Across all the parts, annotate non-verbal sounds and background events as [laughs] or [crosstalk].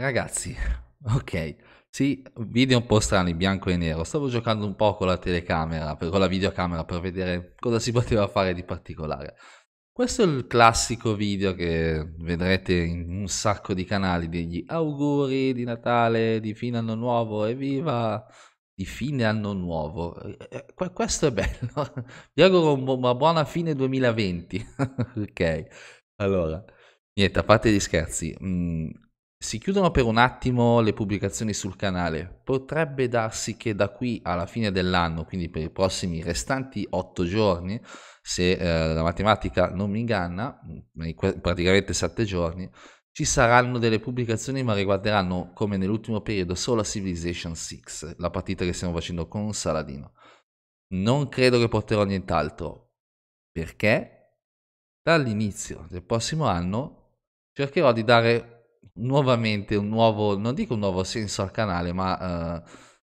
Ragazzi, ok, sì, video un po' strani, bianco e nero. Stavo giocando un po' con la telecamera, con la videocamera per vedere cosa si poteva fare di particolare. Questo è il classico video che vedrete in un sacco di canali degli auguri di Natale, di fine anno nuovo, evviva! Di fine anno nuovo. Eh, eh, questo è bello. [laughs] Vi auguro una buona fine 2020. [laughs] ok. Allora, niente, a parte gli scherzi. Mh, mm, si chiudono per un attimo le pubblicazioni sul canale. Potrebbe darsi che da qui alla fine dell'anno, quindi per i prossimi restanti otto giorni, se eh, la matematica non mi inganna, mm, praticamente sette giorni, ci saranno delle pubblicazioni ma riguarderanno, come nell'ultimo periodo, solo Civilization 6, la partita che stiamo facendo con Saladino. Non credo che porterò nient'altro, perché dall'inizio del prossimo anno cercherò di dare nuovamente un nuovo, non dico un nuovo senso al canale, ma eh,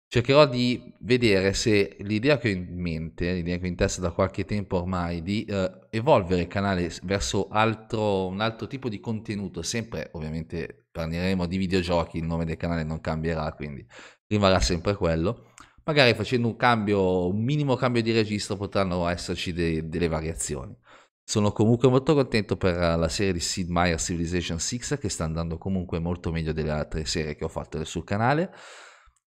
cercherò di vedere se l'idea che ho in mente, l'idea che ho in testa da qualche tempo ormai, di eh, evolvere il canale verso altro, un altro tipo di contenuto, sempre ovviamente parleremo di videogiochi, il nome del canale non cambierà, quindi rimarrà sempre quello. Magari facendo un cambio, un minimo cambio di registro potranno esserci de- delle variazioni. Sono comunque molto contento per eh, la serie di Sid Meier Civilization 6 che sta andando comunque molto meglio delle altre serie che ho fatto sul canale.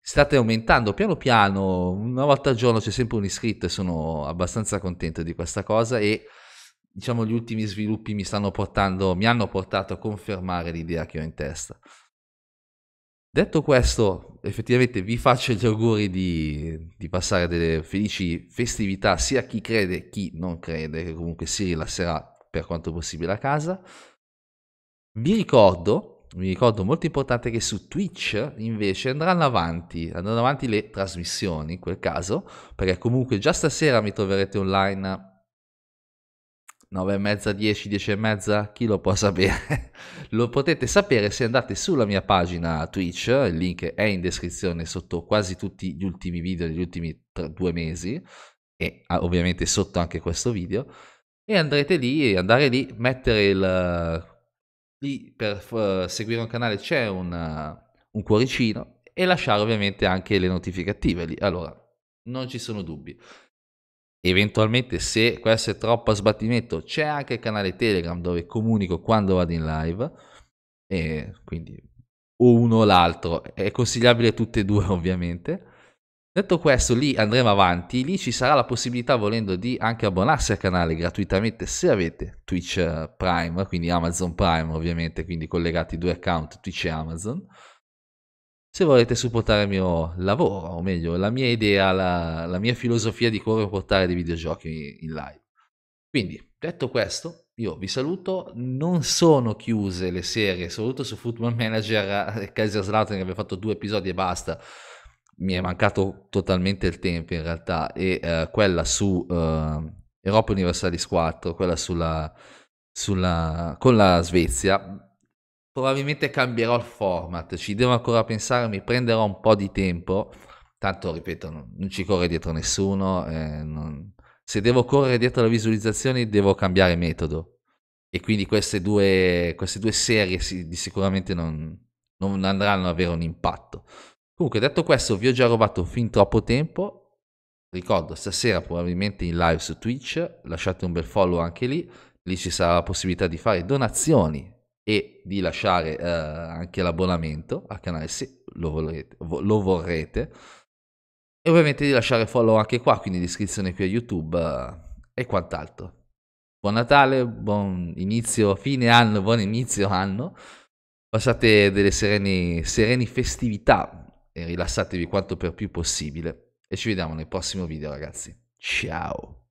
State aumentando piano piano, una volta al giorno c'è sempre un iscritto e sono abbastanza contento di questa cosa e diciamo gli ultimi sviluppi mi stanno portando, mi hanno portato a confermare l'idea che ho in testa. Detto questo, effettivamente vi faccio gli auguri di, di, passare delle felici festività sia a chi crede che chi non crede, che comunque si rilasserà per quanto possibile a casa. Vi ricordo, vi ricordo molto importante che su Twitch invece andranno avanti, andranno avanti le trasmissioni in quel caso, perché comunque già stasera mi troverete online 9 e mezza, 10, 10 e mezza, chi lo può sapere? [laughs] lo potete sapere se andate sulla mia pagina Twitch, il link è in descrizione sotto quasi tutti gli ultimi video degli ultimi tre, due mesi e ah, ovviamente sotto anche questo video e andrete lì, andare lì, mettere il... lì per uh, seguire un canale c'è un, uh, un cuoricino e lasciare ovviamente anche le notifiche attive lì, allora non ci sono dubbi. Eventualmente se questo è troppo a sbattimento c'è anche il canale Telegram dove comunico quando vado in live e quindi o uno o l'altro, è consigliabile tutte e due [laughs] ovviamente. Detto questo, lì andremo avanti, lì ci sarà la possibilità volendo di anche abbonarsi al canale gratuitamente se avete Twitch eh, Prime, quindi Amazon Prime ovviamente, quindi collegati due account Twitch e Amazon se volete supportare il mio lavoro, o meglio, la mia idea, la, la mia filosofia di come portare dei videogiochi in live. Quindi, detto questo, io vi saluto. Non sono chiuse le serie, soprattutto su Football Manager e eh, Kaiserslautern, che abbiamo fatto due episodi e basta. Mi è mancato totalmente il tempo in realtà. E eh, quella su eh, Europa Universalis 4, quella sulla, sulla, con la Svezia, probabilmente cambierò il format, ci devo ancora pensare, mi prenderò un po' di tempo, tanto ripeto, non, ci corre dietro nessuno, eh, non... se devo correre dietro le visualizzazioni devo cambiare metodo e quindi queste due, queste due serie si, sicuramente non, non andranno ad avere un impatto. Comunque detto questo vi ho già rubato fin troppo tempo, ricordo stasera probabilmente in live su Twitch, lasciate un bel follow anche lì, lì ci sarà la possibilità di fare donazioni e di lasciare eh, anche l'abbonamento al canale se lo, volete, lo vorrete e ovviamente di lasciare follow anche qua, quindi l'iscrizione qui a YouTube eh, e quant'altro. Buon Natale, buon inizio, fine anno, buon inizio anno. Passate delle sereni, sereni festività e rilassatevi quanto per più possibile. E ci vediamo nel prossimo video ragazzi. Ciao!